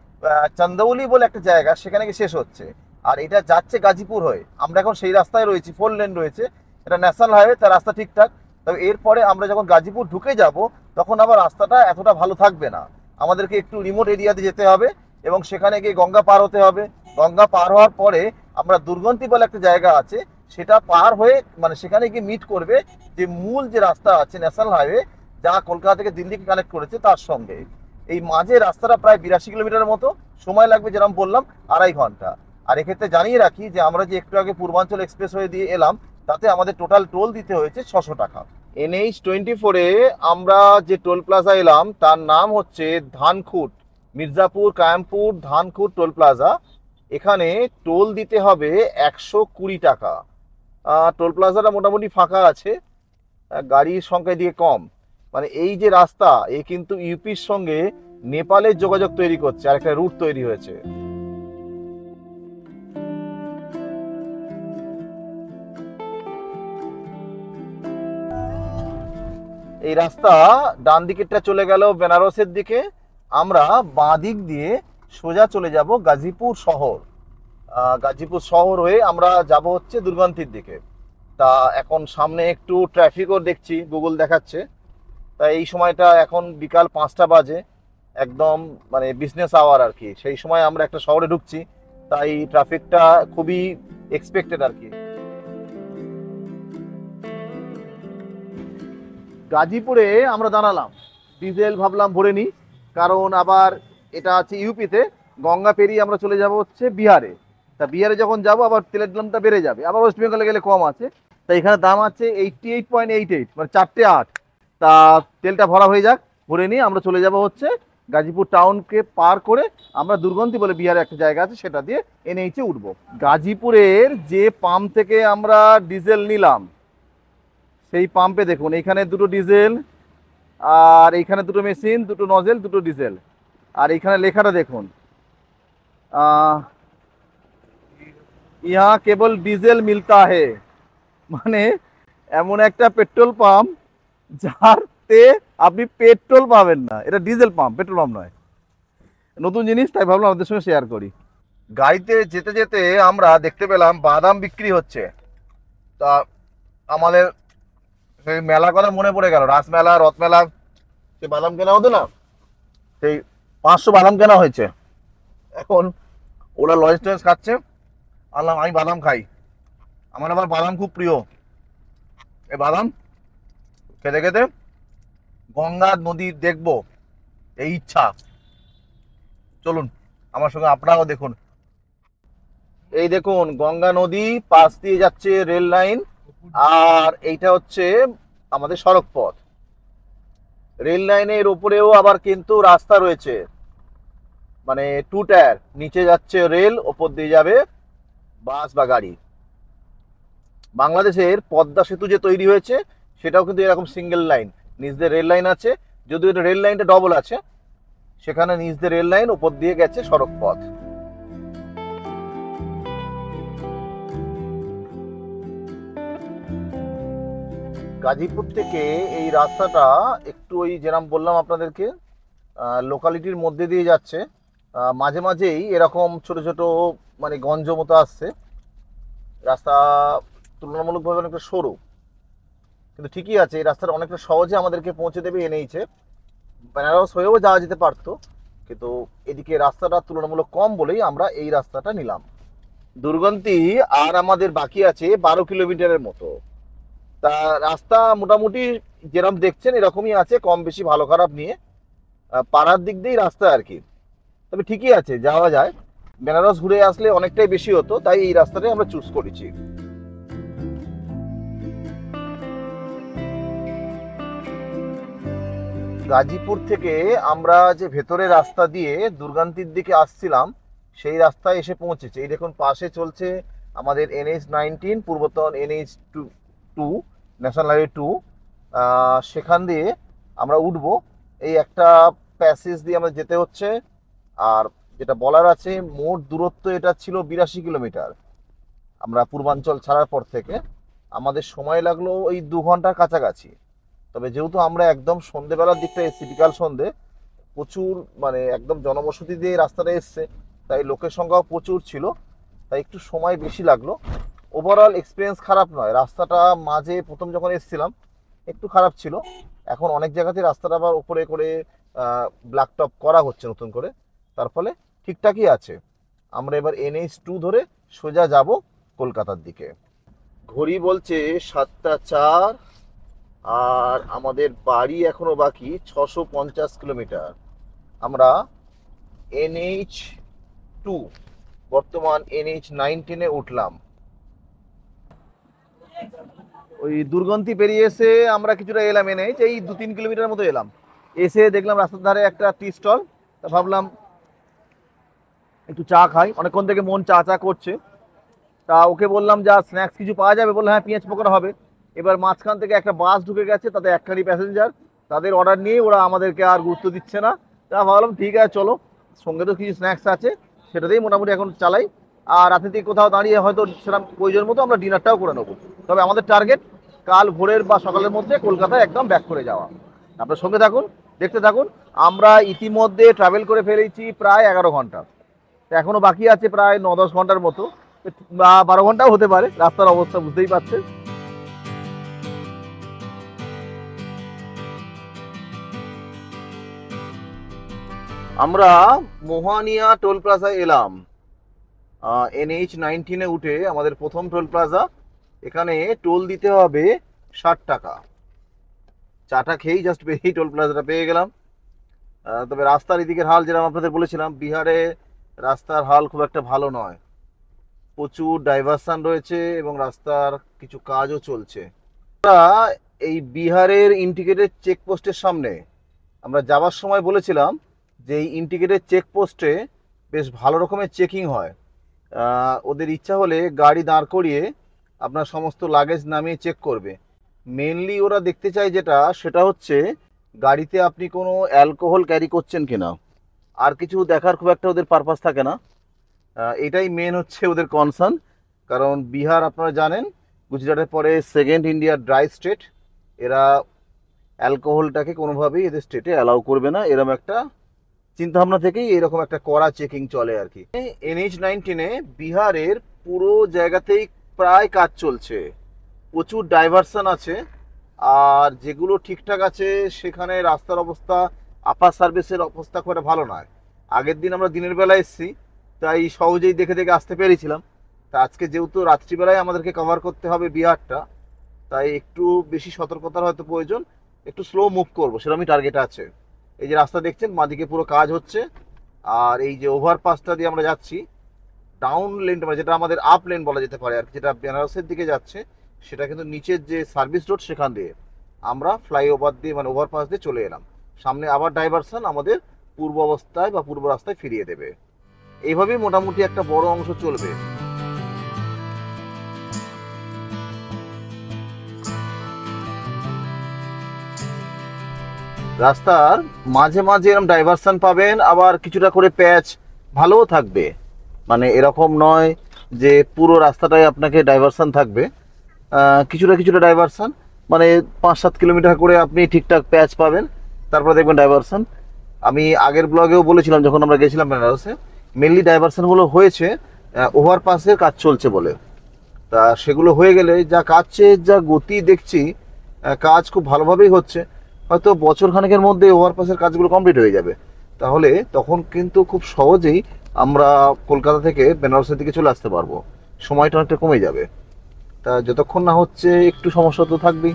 চন্দৌলি বলে একটা জায়গা সেখানে গিয়ে শেষ হচ্ছে আর এটা যাচ্ছে গাজীপুর হয়ে আমরা এখন সেই রাস্তায় রয়েছি ফোর লেন রয়েছে এটা ন্যাশনাল হাইওয়ে তার রাস্তা ঠিকঠাক তবে এরপরে আমরা যখন গাজীপুর ঢুকে যাব তখন আবার রাস্তাটা এতটা ভালো থাকবে না আমাদেরকে একটু রিমোট এরিয়াতে যেতে হবে এবং সেখানে গিয়ে গঙ্গা পার হতে হবে গঙ্গা পার হওয়ার পরে আমরা দুর্গন্তি বলে একটা জায়গা আছে সেটা পার হয়ে মানে সেখানে গিয়ে মিট করবে যে মূল যে রাস্তা আছে ন্যাশনাল হাইওয়ে যা কলকাতা থেকে দিল্লিকে কানেক্ট করেছে তার সঙ্গে এই মাঝে রাস্তাটা প্রায় বিরাশি কিলোমিটারের মতো সময় লাগবে যেরকম বললাম আড়াই ঘন্টা আর এক্ষেত্রে জানিয়ে রাখি যে আমরা যে একটু আগে পূর্বাঞ্চল এক্সপ্রেস হয়ে দিয়ে এলাম তাতে আমাদের টোটাল টোল দিতে হয়েছে ছশো টাকা এনএইচ টোয়েন্টি ফোরে আমরা যে টোল প্লাজা এলাম তার নাম হচ্ছে ধানখুট মির্জাপুর কায়ামপুর ধানখুট টোল প্লাজা এখানে টোল দিতে হবে একশো কুড়ি টাকা টোল প্লাজাটা মোটামুটি ফাঁকা আছে গাড়ির সংখ্যা দিয়ে কম মানে এই যে রাস্তা এ কিন্তু ইউপির সঙ্গে নেপালের যোগাযোগ তৈরি করছে আর একটা রুট তৈরি হয়েছে এই রাস্তা ডান দিকেরটা চলে গেল বেনারসের দিকে আমরা বাঁ দিক দিয়ে সোজা চলে যাব গাজীপুর শহর গাজীপুর শহর হয়ে আমরা যাব হচ্ছে দুর্গান্তির দিকে তা এখন সামনে একটু ট্রাফিকও দেখছি গুগল দেখাচ্ছে তা এই সময়টা এখন বিকাল পাঁচটা বাজে একদম মানে বিজনেস আওয়ার আর কি সেই সময় আমরা একটা শহরে ঢুকছি তাই ট্রাফিকটা খুবই এক্সপেক্টেড আর কি গাজীপুরে আমরা দাঁড়ালাম ডিজেল ভাবলাম ভরে নিই কারণ আবার এটা আছে ইউপিতে গঙ্গা পেরিয়ে আমরা চলে যাব হচ্ছে বিহারে তা বিহারে যখন যাব আবার তেলের দামটা বেড়ে যাবে আবার ওয়েস্ট বেঙ্গলে গেলে কম আছে তা এখানে দাম আছে eighty eight point eight eight মানে চারটে আট তা তেলটা ভরা হয়ে যাক ভরে নিয়ে আমরা চলে যাব হচ্ছে গাজীপুর টাউনকে পার করে আমরা দুর্গন্ধি বলে বিহারে একটা জায়গা আছে সেটা দিয়ে এনএইচে উঠবো গাজীপুরের যে পাম্প থেকে আমরা ডিজেল নিলাম সেই পাম্পে দেখুন এখানে দুটো ডিজেল আর এইখানে দুটো মেশিন দুটো নজেল দুটো ডিজেল আর এইখানে লেখাটা দেখুন ইহা কেবল ডিজেল মিলতা হে মানে এমন একটা পেট্রোল পাম্প যাতে আপনি পেট্রোল পাবেন না এটা ডিজেল পাম্প পেট্রোল পাম্প নয় নতুন জিনিস তাই ভাবলাম আমাদের সঙ্গে শেয়ার করি গাড়িতে যেতে যেতে আমরা দেখতে পেলাম বাদাম বিক্রি হচ্ছে তা আমাদের সেই মেলা কথা মনে পড়ে গেল রাসমেলা রথমেলা সেই বাদাম কেনা হতো না সেই পাঁচশো বাদাম কেনা হয়েছে এখন ওরা লজ টয়েস খাচ্ছে আল্লাহ আমি বাদাম খাই আমার আবার বাদাম খুব প্রিয় এ বাদাম খেতে খেতে গঙ্গা নদী দেখব এই ইচ্ছা চলুন আমার সঙ্গে আপনারাও দেখুন এই দেখুন গঙ্গা নদী পাশ দিয়ে যাচ্ছে রেল লাইন আর এইটা হচ্ছে আমাদের সড়ক পথ রেল লাইনের ওপরেও আবার কিন্তু রাস্তা রয়েছে মানে টু টায়ার নিচে যাচ্ছে রেল ওপর দিয়ে যাবে বাস বা গাড়ি বাংলাদেশের পদ্মা সেতু যে তৈরি হয়েছে সেটাও কিন্তু এরকম সিঙ্গেল লাইন নিজদের রেল লাইন আছে যদিও রেল লাইনটা ডবল আছে সেখানে নিজদের রেল লাইন ওপর দিয়ে গেছে সড়ক পথ গাজীপুর থেকে এই রাস্তাটা একটু ওই যেরাম বললাম আপনাদেরকে লোকালিটির মধ্যে দিয়ে যাচ্ছে মাঝে মাঝেই এরকম ছোট ছোট মানে গঞ্জ মতো আসছে রাস্তা তুলনামূলকভাবে অনেকটা সরু কিন্তু ঠিকই আছে এই রাস্তাটা অনেকটা সহজে আমাদেরকে পৌঁছে দেবে এনেইছে বেনারস হয়েও যাওয়া যেতে পারতো কিন্তু এদিকে রাস্তাটা তুলনামূলক কম বলেই আমরা এই রাস্তাটা নিলাম দুর্গন্তি আর আমাদের বাকি আছে বারো কিলোমিটারের মতো তা রাস্তা মোটামুটি যেরকম দেখছেন এরকমই আছে কম বেশি ভালো খারাপ নিয়ে পাড়ার দিক দিয়েই রাস্তা আর কি তবে ঠিকই আছে যাওয়া যায় বেনারস ঘুরে আসলে অনেকটাই বেশি হতো তাই এই রাস্তাটাই আমরা চুজ করেছি গাজীপুর থেকে আমরা যে ভেতরে রাস্তা দিয়ে দুর্গান্তির দিকে আসছিলাম সেই রাস্তায় এসে পৌঁছেছে এই দেখুন পাশে চলছে আমাদের এনএইচ নাইনটিন পূর্বতন NH two two national highway two সেখান দিয়ে আমরা উঠবো এই একটা প্যাসেজ দিয়ে আমাদের যেতে হচ্ছে আর যেটা বলার আছে মোট দূরত্ব এটা ছিল বিরাশি কিলোমিটার আমরা পূর্বাঞ্চল ছাড়ার পর থেকে আমাদের সময় লাগলো ওই দু ঘন্টার কাছাকাছি তবে যেহেতু আমরা একদম সন্ধেবেলার দিকটা এসেছি বিকাল সন্ধে প্রচুর মানে একদম জনবসতি দিয়ে রাস্তাটা এসছে তাই লোকের সংখ্যাও প্রচুর ছিল তাই একটু সময় বেশি লাগলো ওভারঅল এক্সপিরিয়েন্স খারাপ নয় রাস্তাটা মাঝে প্রথম যখন এসেছিলাম একটু খারাপ ছিল এখন অনেক জায়গাতে রাস্তাটা আবার উপরে করে ব্ল্যাক টপ করা হচ্ছে নতুন করে তার ফলে ঠিকঠাকই আছে আমরা এবার এনএইচ টু ধরে সোজা যাব কলকাতার দিকে ঘড়ি বলছে সাতটা চার আর আমাদের বাড়ি এখনও বাকি ছশো পঞ্চাশ কিলোমিটার আমরা এনএইচ টু বর্তমান এনএইচ নাইনটিনে উঠলাম ওই দুর্গন্ধি পেরিয়ে এসে আমরা কিছুটা এলাম এনে এই দু তিন কিলোমিটার মতো এলাম এসে দেখলাম রাস্তার ধারে একটা টি স্টল তা ভাবলাম একটু চা খাই অনেকক্ষণ থেকে মন চা চা করছে তা ওকে বললাম যা স্ন্যাক্স কিছু পাওয়া যাবে বললো হ্যাঁ পেঁয়াজ পকোড়া হবে এবার মাঝখান থেকে একটা বাস ঢুকে গেছে তাতে একখানি প্যাসেঞ্জার তাদের অর্ডার নিয়ে ওরা আমাদেরকে আর গুরুত্ব দিচ্ছে না তা ভাবলাম ঠিক আছে চলো সঙ্গে তো কিছু স্ন্যাক্স আছে সেটাতেই মোটামুটি এখন চালাই আর রাতে থেকে কোথাও দাঁড়িয়ে হয়তো সেরকম প্রয়োজন মতো আমরা ডিনারটাও করে নেবো তবে আমাদের টার্গেট কাল ভোরের বা সকালের মধ্যে কলকাতায় একদম ব্যাক করে যাওয়া আপনার সঙ্গে থাকুন দেখতে থাকুন আমরা ইতিমধ্যে ট্রাভেল করে ফেলেছি প্রায় এগারো ঘন্টা এখনও বাকি আছে প্রায় ন দশ ঘন্টার মতো বা বারো ঘন্টাও হতে পারে রাস্তার অবস্থা বুঝতেই পারছেন আমরা মোহানিয়া টোল প্লাজায় এলাম এনএইচ নাইনটিনে উঠে আমাদের প্রথম টোল প্লাজা এখানে টোল দিতে হবে ষাট টাকা চাটা খেয়েই জাস্ট পেয়েই টোল প্লাজাটা পেয়ে গেলাম তবে রাস্তার এদিকের হাল যেরকম আপনাদের বলেছিলাম বিহারে রাস্তার হাল খুব একটা ভালো নয় প্রচুর ডাইভারশান রয়েছে এবং রাস্তার কিছু কাজও চলছে এই বিহারের ইন্টিগ্রেটেড চেকপোস্টের সামনে আমরা যাওয়ার সময় বলেছিলাম যে এই ইন্টিগ্রেটেড চেকপোস্টে বেশ ভালো রকমের চেকিং হয় ওদের ইচ্ছা হলে গাড়ি দাঁড় করিয়ে আপনার সমস্ত লাগেজ নামিয়ে চেক করবে মেনলি ওরা দেখতে চায় যেটা সেটা হচ্ছে গাড়িতে আপনি কোনো অ্যালকোহল ক্যারি করছেন কিনা আর কিছু দেখার খুব একটা ওদের পারপাস থাকে না এটাই মেন হচ্ছে ওদের কনসার্ন কারণ বিহার আপনারা জানেন গুজরাটের পরে সেকেন্ড ইন্ডিয়ার ড্রাই স্টেট এরা অ্যালকোহলটাকে কোনোভাবেই এদের স্টেটে অ্যালাউ করবে না এরম একটা চিন্তা ভাবনা থেকেই এরকম একটা করা চেকিং চলে আর কি এনএইচ নাইনটিনে বিহারের পুরো জায়গাতেই প্রায় কাজ চলছে প্রচুর ডাইভারশন আছে আর যেগুলো ঠিকঠাক আছে সেখানে রাস্তার অবস্থা আপার সার্ভিসের অবস্থা খুব ভালো নয় আগের দিন আমরা দিনের বেলা এসেছি তাই সহজেই দেখে দেখে আসতে পেরেছিলাম তা আজকে যেহেতু রাত্রিবেলায় আমাদেরকে কভার করতে হবে বিহারটা তাই একটু বেশি সতর্কতার হয়তো প্রয়োজন একটু স্লো মুভ করবো সেরকমই টার্গেট আছে এই যে রাস্তা দেখছেন দিকে পুরো কাজ হচ্ছে আর এই যে ওভারপাসটা দিয়ে আমরা যাচ্ছি ডাউন লেন মানে যেটা আমাদের আপ লেন বলা যেতে পারে আর যেটা বেনারসের দিকে যাচ্ছে সেটা কিন্তু নিচের যে সার্ভিস রোড সেখান দিয়ে আমরা ফ্লাইওভার দিয়ে মানে ওভারপাস দিয়ে চলে এলাম সামনে আবার ডাইভারশন আমাদের পূর্ব অবস্থায় বা পূর্ব রাস্তায় ফিরিয়ে দেবে এইভাবেই মোটামুটি একটা বড় অংশ চলবে রাস্তার মাঝে মাঝে এরকম ডাইভারশন পাবেন আবার কিছুটা করে প্যাচ ভালোও থাকবে মানে এরকম নয় যে পুরো রাস্তাটাই আপনাকে ডাইভারশন থাকবে কিছুটা কিছুটা ডাইভারশন মানে পাঁচ সাত কিলোমিটার করে আপনি ঠিকঠাক প্যাচ পাবেন তারপরে দেখবেন ডাইভারশন আমি আগের ব্লগেও বলেছিলাম যখন আমরা গেছিলাম বেনারসে মেনলি ডাইভারশানগুলো হয়েছে ওভারপাসের কাজ চলছে বলে তা সেগুলো হয়ে গেলে যা কাজের যা গতি দেখছি কাজ খুব ভালোভাবেই হচ্ছে হয়তো বছর খানেকের মধ্যে ওভারপাসের কাজগুলো কমপ্লিট হয়ে যাবে তাহলে তখন কিন্তু খুব সহজেই আমরা কলকাতা থেকে বেনারসের দিকে চলে আসতে পারবো সময়টা অনেকটা কমে যাবে তা যতক্ষণ না হচ্ছে একটু সমস্যা তো থাকবেই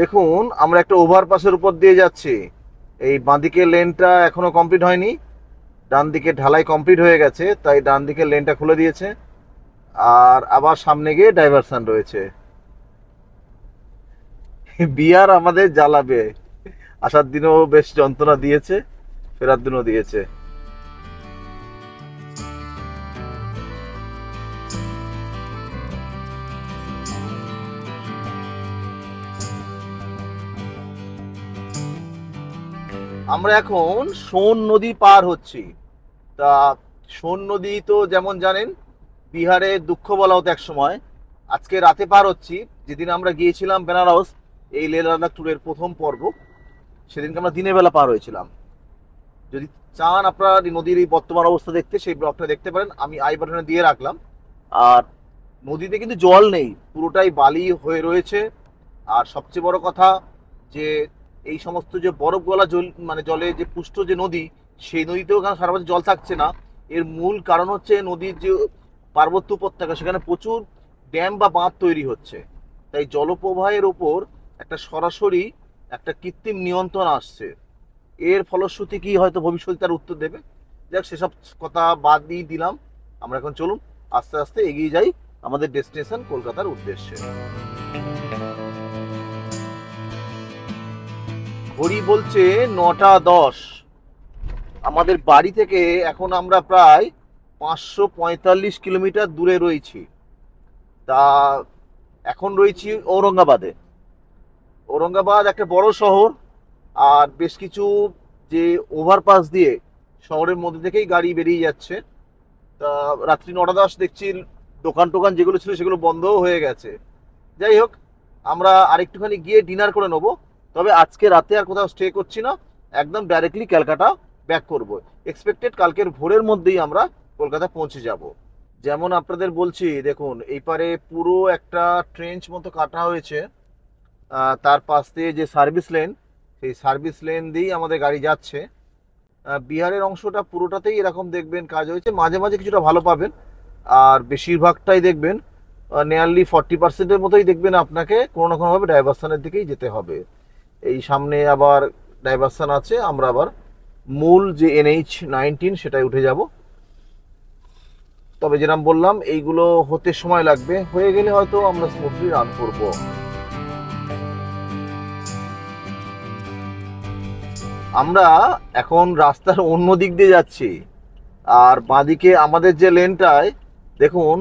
দেখুন আমরা একটা ওভারপাসের উপর দিয়ে যাচ্ছি এই বাঁদিকে লেনটা এখনো কমপ্লিট হয়নি ডান দিকে ঢালাই কমপ্লিট হয়ে গেছে তাই ডান দিকে লেনটা খুলে দিয়েছে আর আবার সামনে গিয়ে ডাইভারশন রয়েছে বিয়ার আমাদের জ্বালাবে আসার দিনও বেশ যন্ত্রণা দিয়েছে ফেরার দিনও দিয়েছে আমরা এখন সোন নদী পার হচ্ছি তা সোন নদী তো যেমন জানেন বিহারে দুঃখ বলা হতো এক সময় আজকে রাতে পার হচ্ছি যেদিন আমরা গিয়েছিলাম বেনারস এই লেহ লাদাখ ট্যুরের প্রথম পর্ব সেদিনকে আমরা দিনের বেলা পার হয়েছিলাম যদি চান আপনারা নদীর এই বর্তমান অবস্থা দেখতে সেই ব্লকটা দেখতে পারেন আমি আই বাটনে দিয়ে রাখলাম আর নদীতে কিন্তু জল নেই পুরোটাই বালি হয়ে রয়েছে আর সবচেয়ে বড় কথা যে এই সমস্ত যে বরফ গলা জল মানে জলে যে পুষ্ট যে নদী সেই নদীতেও কারণ সারা বছর জল থাকছে না এর মূল কারণ হচ্ছে নদীর যে পার্বত্য উপত্যকা সেখানে প্রচুর ড্যাম বা বাঁধ তৈরি হচ্ছে তাই জলপ্রবাহের ওপর একটা সরাসরি একটা কৃত্রিম নিয়ন্ত্রণ আসছে এর ফলশ্রুতি কি হয়তো ভবিষ্যতে তার উত্তর দেবে যাক সেসব কথা বাদ দিয়ে দিলাম আমরা এখন চলুন আস্তে আস্তে এগিয়ে যাই আমাদের ডেস্টিনেশন কলকাতার উদ্দেশ্যে ঘড়ি বলছে নটা দশ আমাদের বাড়ি থেকে এখন আমরা প্রায় পাঁচশো পঁয়তাল্লিশ কিলোমিটার দূরে রয়েছি তা এখন রয়েছি ঔরঙ্গাবাদে ঔরঙ্গাবাদ একটা বড় শহর আর বেশ কিছু যে ওভারপাস দিয়ে শহরের মধ্যে থেকেই গাড়ি বেরিয়ে যাচ্ছে তা রাত্রি নটা দশ দেখছি দোকান টোকান যেগুলো ছিল সেগুলো বন্ধও হয়ে গেছে যাই হোক আমরা আরেকটুখানি গিয়ে ডিনার করে নেবো তবে আজকে রাতে আর কোথাও স্টে করছি না একদম ডাইরেক্টলি ক্যালকাটা ব্যাক করব এক্সপেক্টেড কালকের ভোরের মধ্যেই আমরা কলকাতা পৌঁছে যাব যেমন আপনাদের বলছি দেখুন এই পারে পুরো একটা ট্রেঞ্চ মতো কাটা হয়েছে তার পাশ দিয়ে যে সার্ভিস লেন সেই সার্ভিস লেন দিয়েই আমাদের গাড়ি যাচ্ছে বিহারের অংশটা পুরোটাতেই এরকম দেখবেন কাজ হয়েছে মাঝে মাঝে কিছুটা ভালো পাবেন আর বেশিরভাগটাই দেখবেন নিয়ারলি ফর্টি পার্সেন্টের মতোই দেখবেন আপনাকে কোনো না কোনোভাবে ডাইভারশানের দিকেই যেতে হবে এই সামনে আবার ডাইভারশান আছে আমরা আবার মূল যে এনএইচ নাইনটিন সেটাই উঠে যাব তবে যেরাম বললাম এইগুলো হতে সময় লাগবে হয়ে গেলে হয়তো আমরা স্মুথলি রান করব আমরা এখন রাস্তার অন্য দিক দিয়ে যাচ্ছি আর বাঁদিকে আমাদের যে লেনটায় দেখুন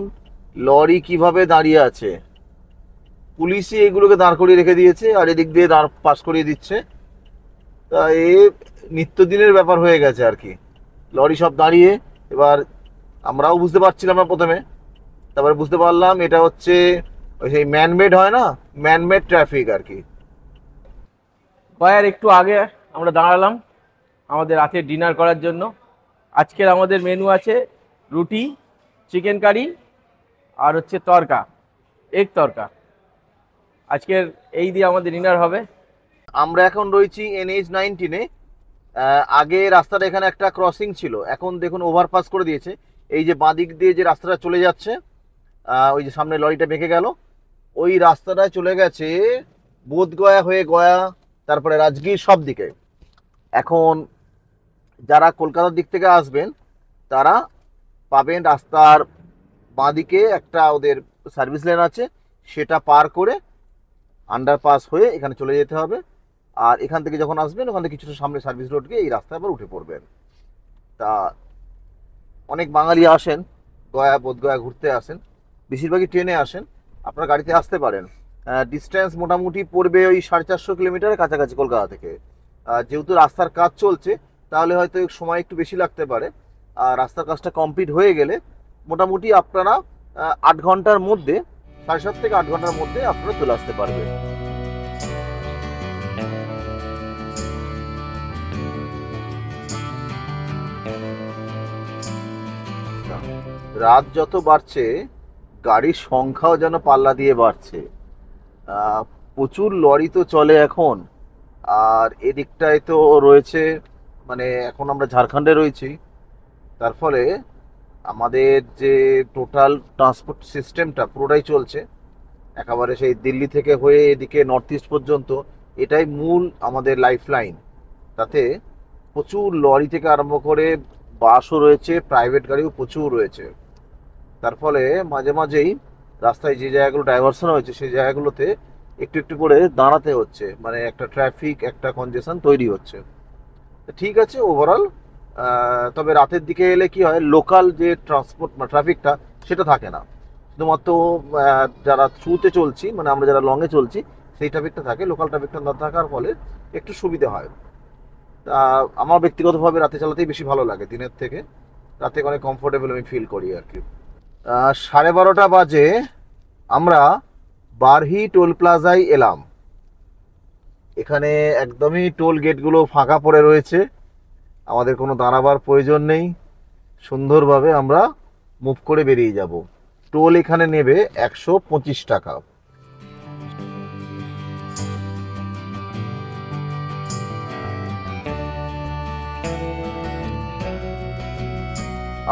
লরি কিভাবে দাঁড়িয়ে আছে পুলিশই এগুলোকে দাঁড় করিয়ে রেখে দিয়েছে আর এদিক দিয়ে দাঁড় পাশ করিয়ে দিচ্ছে তা নিত্যদিনের ব্যাপার হয়ে গেছে আর কি লরি সব দাঁড়িয়ে এবার আমরাও বুঝতে পারছিলাম না প্রথমে তারপরে বুঝতে পারলাম এটা হচ্ছে ওই সেই ম্যানমেড হয় না ম্যানমেড ট্রাফিক আর কি ভাইয়ার একটু আগে আমরা দাঁড়ালাম আমাদের রাতে ডিনার করার জন্য আজকের আমাদের মেনু আছে রুটি চিকেন কারি আর হচ্ছে তরকা এগ তরকা আজকের এই দিয়ে আমাদের ডিনার হবে আমরা এখন রয়েছি এনএইচ নাইনটিনে আগে রাস্তার এখানে একটা ক্রসিং ছিল এখন দেখুন ওভারপাস করে দিয়েছে এই যে বাঁদিক দিয়ে যে রাস্তাটা চলে যাচ্ছে ওই যে সামনে লরিটা বেঁকে গেল ওই রাস্তাটা চলে গেছে বোধগয়া হয়ে গয়া তারপরে রাজগীর সব দিকে এখন যারা কলকাতার দিক থেকে আসবেন তারা পাবেন রাস্তার বাঁদিকে একটা ওদের সার্ভিস লেন আছে সেটা পার করে আন্ডারপাস হয়ে এখানে চলে যেতে হবে আর এখান থেকে যখন আসবেন ওখান থেকে কিছুটা সামনে সার্ভিস রোড গিয়ে এই রাস্তায় আবার উঠে পড়বেন তা অনেক বাঙালি আসেন গয়া বোধগয়া ঘুরতে আসেন বেশিরভাগই ট্রেনে আসেন আপনারা গাড়িতে আসতে পারেন ডিস্ট্যান্স মোটামুটি পড়বে ওই সাড়ে চারশো কিলোমিটারের কাছাকাছি কলকাতা থেকে যেহেতু রাস্তার কাজ চলছে তাহলে হয়তো সময় একটু বেশি লাগতে পারে আর রাস্তার কাজটা কমপ্লিট হয়ে গেলে মোটামুটি আপনারা আট ঘন্টার মধ্যে সাড়ে সাত থেকে আট ঘন্টার মধ্যে আপনারা চলে আসতে পারবেন রাত যত বাড়ছে গাড়ির সংখ্যাও যেন পাল্লা দিয়ে বাড়ছে প্রচুর লরি তো চলে এখন আর এদিকটায় তো রয়েছে মানে এখন আমরা ঝাড়খণ্ডে রয়েছি তার ফলে আমাদের যে টোটাল ট্রান্সপোর্ট সিস্টেমটা পুরোটাই চলছে একেবারে সেই দিল্লি থেকে হয়ে এদিকে নর্থ ইস্ট পর্যন্ত এটাই মূল আমাদের লাইফ লাইন তাতে প্রচুর লরি থেকে আরম্ভ করে বাসও রয়েছে প্রাইভেট গাড়িও প্রচুর রয়েছে তার ফলে মাঝে মাঝেই রাস্তায় যে জায়গাগুলো ডাইভার্সন হয়েছে সেই জায়গাগুলোতে একটু একটু করে দাঁড়াতে হচ্ছে মানে একটা ট্রাফিক একটা কনজেশন তৈরি হচ্ছে ঠিক আছে ওভারঅল তবে রাতের দিকে এলে কি হয় লোকাল যে ট্রান্সপোর্ট মানে ট্রাফিকটা সেটা থাকে না শুধুমাত্র যারা থ্রুতে চলছি মানে আমরা যারা লংয়ে চলছি সেই ট্রাফিকটা থাকে লোকাল ট্রাফিকটা না থাকার ফলে একটু সুবিধা হয় আমার ব্যক্তিগতভাবে রাতে চালাতেই বেশি ভালো লাগে দিনের থেকে রাতে অনেক কমফোর্টেবল আমি ফিল করি আর কি সাড়ে বারোটা বাজে আমরা বারহি টোল প্লাজায় এলাম এখানে একদমই টোল গেটগুলো ফাঁকা পড়ে রয়েছে আমাদের কোনো দাঁড়াবার প্রয়োজন নেই সুন্দরভাবে আমরা মুভ করে বেরিয়ে যাব টোল এখানে নেবে একশো পঁচিশ টাকা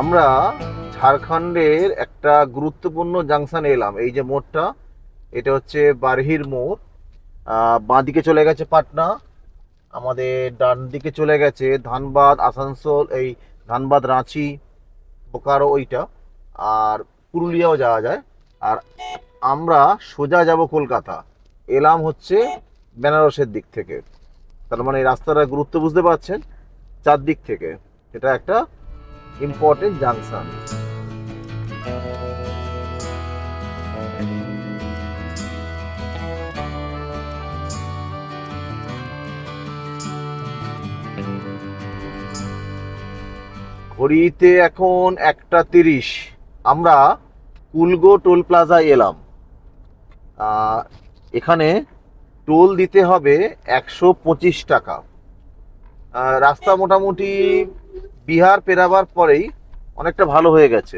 আমরা ঝাড়খণ্ডের একটা গুরুত্বপূর্ণ জাংশানে এলাম এই যে মোড়টা এটা হচ্ছে বারহির মোড় বাঁদিকে চলে গেছে পাটনা আমাদের ডান দিকে চলে গেছে ধানবাদ আসানসোল এই ধানবাদ রাঁচি বোকারো ওইটা আর পুরুলিয়াও যাওয়া যায় আর আমরা সোজা যাব কলকাতা এলাম হচ্ছে বেনারসের দিক থেকে তার মানে এই রাস্তাটা গুরুত্ব বুঝতে পারছেন চারদিক থেকে এটা একটা ইম্পর্টেন্ট জাংশন ঘড়িতে এখন একটা তিরিশ আমরা কুলগো টোল প্লাজায় এলাম এখানে টোল দিতে হবে একশো পঁচিশ টাকা রাস্তা মোটামুটি বিহার পেরাবার পরেই অনেকটা ভালো হয়ে গেছে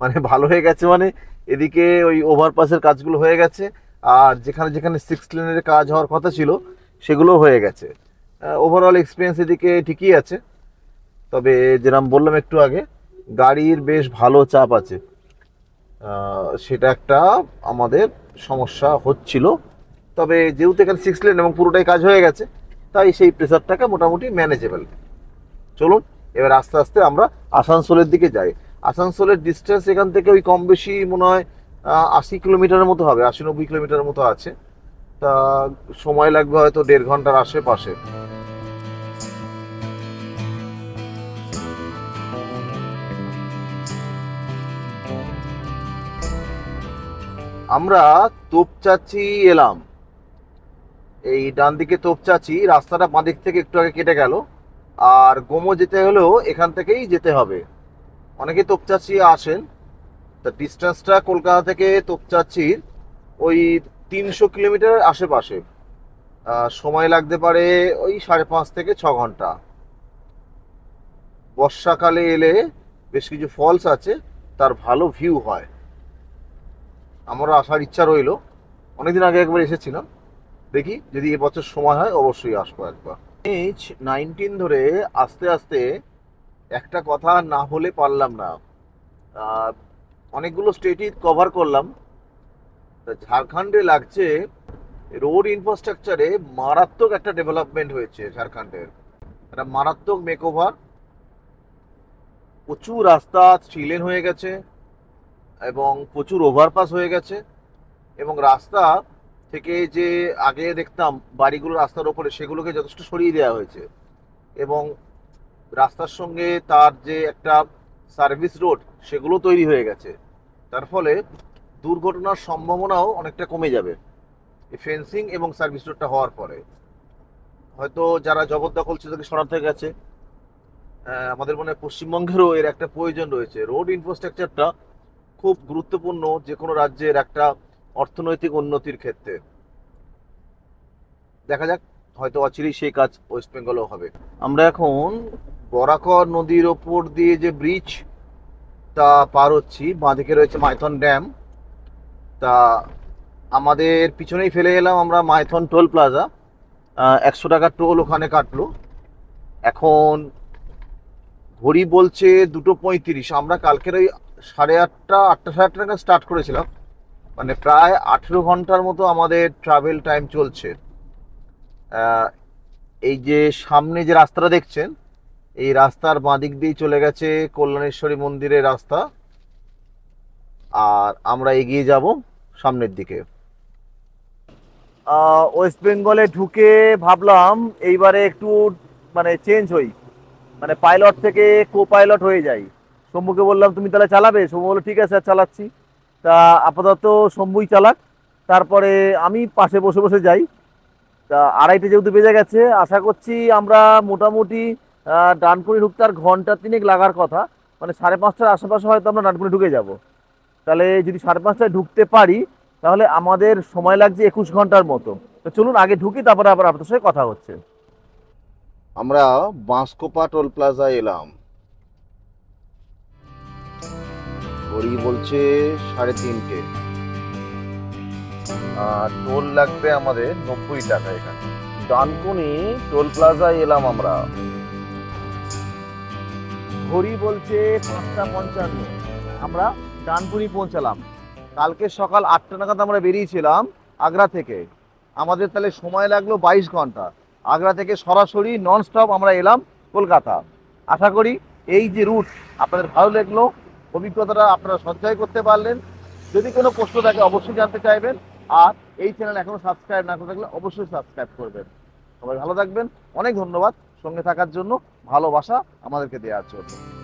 মানে ভালো হয়ে গেছে মানে এদিকে ওই ওভারপাসের কাজগুলো হয়ে গেছে আর যেখানে যেখানে সিক্স লেনের কাজ হওয়ার কথা ছিল সেগুলো হয়ে গেছে ওভারঅল এক্সপিরিয়েন্স এদিকে ঠিকই আছে তবে যেরকম বললাম একটু আগে গাড়ির বেশ ভালো চাপ আছে সেটা একটা আমাদের সমস্যা হচ্ছিল তবে যেহেতু এখানে সিক্স লেন এবং পুরোটাই কাজ হয়ে গেছে তাই সেই প্রেসারটাকে মোটামুটি ম্যানেজেবল চলুন এবার আস্তে আস্তে আমরা আসানসোলের দিকে যাই আসানসোলের ডিস্টেন্স এখান থেকে ওই কম বেশি মনে হয় আশি কিলোমিটারের মতো হবে আশি নব্বই কিলোমিটারের মতো আছে তা সময় লাগবে হয়তো দেড় ঘন্টার আশেপাশে আমরা তোপচাচি এলাম এই ডান দিকে তোপচাচি রাস্তাটা বাঁ দিক থেকে একটু আগে কেটে গেল আর গোমো যেতে হলেও এখান থেকেই যেতে হবে অনেকে তোপচাচি আসেন তা ডিস্টেন্সটা কলকাতা থেকে তোপচাচির ওই তিনশো কিলোমিটার আশেপাশে সময় লাগতে পারে ওই সাড়ে পাঁচ থেকে ছ ঘন্টা বর্ষাকালে এলে বেশ কিছু ফলস আছে তার ভালো ভিউ হয় আমার আসার ইচ্ছা রইল অনেকদিন আগে একবার এসেছিলাম দেখি যদি এবছর সময় হয় অবশ্যই আসবো একবার এইচ নাইনটিন ধরে আস্তে আস্তে একটা কথা না হলে পারলাম না অনেকগুলো স্টেটই কভার করলাম তা ঝাড়খণ্ডে লাগছে রোড ইনফ্রাস্ট্রাকচারে মারাত্মক একটা ডেভেলপমেন্ট হয়েছে ঝাড়খণ্ডের একটা মারাত্মক মেকওভার প্রচুর রাস্তা থ্রি লেন হয়ে গেছে এবং প্রচুর ওভারপাস হয়ে গেছে এবং রাস্তা থেকে যে আগে দেখতাম বাড়িগুলো রাস্তার ওপরে সেগুলোকে যথেষ্ট সরিয়ে দেওয়া হয়েছে এবং রাস্তার সঙ্গে তার যে একটা সার্ভিস রোড সেগুলো তৈরি হয়ে গেছে তার ফলে দুর্ঘটনার সম্ভাবনাও অনেকটা কমে যাবে এই ফেন্সিং এবং সার্ভিস রোডটা হওয়ার পরে হয়তো যারা জগৎ দখল ছিল তাকে সরাতে গেছে আমাদের মনে হয় পশ্চিমবঙ্গেরও এর একটা প্রয়োজন রয়েছে রোড ইনফ্রাস্ট্রাকচারটা খুব গুরুত্বপূর্ণ যে কোনো রাজ্যের একটা অর্থনৈতিক উন্নতির ক্ষেত্রে দেখা যাক হয়তো অচিরেই সেই কাজ ওয়েস্ট বেঙ্গলও হবে আমরা এখন বরাকর নদীর ওপর দিয়ে যে ব্রিজ তা পার হচ্ছি বাঁদিকে রয়েছে মাইথন ড্যাম তা আমাদের পিছনেই ফেলে এলাম আমরা মাইথন টোল প্লাজা একশো টাকার টোল ওখানে কাটলো এখন ঘড়ি বলছে দুটো পঁয়ত্রিশ আমরা কালকের ওই সাড়ে আটটা আটটা সাড়ে আটটা স্টার্ট করেছিলাম মানে প্রায় আঠেরো ঘন্টার মতো আমাদের ট্রাভেল টাইম চলছে এই যে সামনে যে রাস্তাটা দেখছেন এই রাস্তার বাঁ দিক দিয়ে চলে গেছে কল্যাণেশ্বরী মন্দিরের রাস্তা আর আমরা এগিয়ে যাব সামনের দিকে ওয়েস্ট বেঙ্গলে ঢুকে ভাবলাম এইবারে একটু মানে চেঞ্জ হই মানে পাইলট থেকে কো পাইলট হয়ে যাই শম্ভুকে বললাম তুমি তাহলে চালাবে শম্ভু বললো ঠিক আছে চালাচ্ছি তা আপাতত শম্ভুই চালাক তারপরে আমি পাশে বসে বসে যাই তা আড়াইটে যেহেতু বেজে গেছে আশা করছি আমরা মোটামুটি ডানকুনি ঢুকতে আর ঘন্টা তিনেক লাগার কথা মানে সাড়ে পাঁচটার আশেপাশে হয়তো আমরা ডানকুনি ঢুকে যাব। তাহলে যদি সাড়ে পাঁচটায় ঢুকতে পারি তাহলে আমাদের সময় লাগছে একুশ ঘন্টার মতো তো চলুন আগে ঢুকি তারপরে আবার আপনার সঙ্গে কথা হচ্ছে আমরা বাঁশকোপা টোল প্লাজায় এলাম ঘড়ি বলছে সাড়ে তিনটে আর টোল লাগবে আমাদের নব্বই টাকা এখানে ডানকুনি টোল প্লাজায় এলাম আমরা ঘড়ি বলছে পাঁচটা পঞ্চান্ন আমরা ডানকুনি পৌঁছালাম কালকে সকাল আটটা নাগাদ আমরা বেরিয়েছিলাম আগ্রা থেকে আমাদের তাহলে সময় লাগলো বাইশ ঘন্টা আগ্রা থেকে সরাসরি নন স্টপ আমরা এলাম কলকাতা আশা করি এই যে রুট আপনাদের ভালো লাগলো অভিজ্ঞতাটা আপনারা সঞ্চয় করতে পারলেন যদি কোনো প্রশ্ন থাকে অবশ্যই জানতে চাইবেন আর এই চ্যানেল এখনো সাবস্ক্রাইব না করে থাকলে অবশ্যই সাবস্ক্রাইব করবেন সবাই ভালো থাকবেন অনেক ধন্যবাদ সঙ্গে থাকার জন্য ভালোবাসা আমাদেরকে দেওয়ার জন্য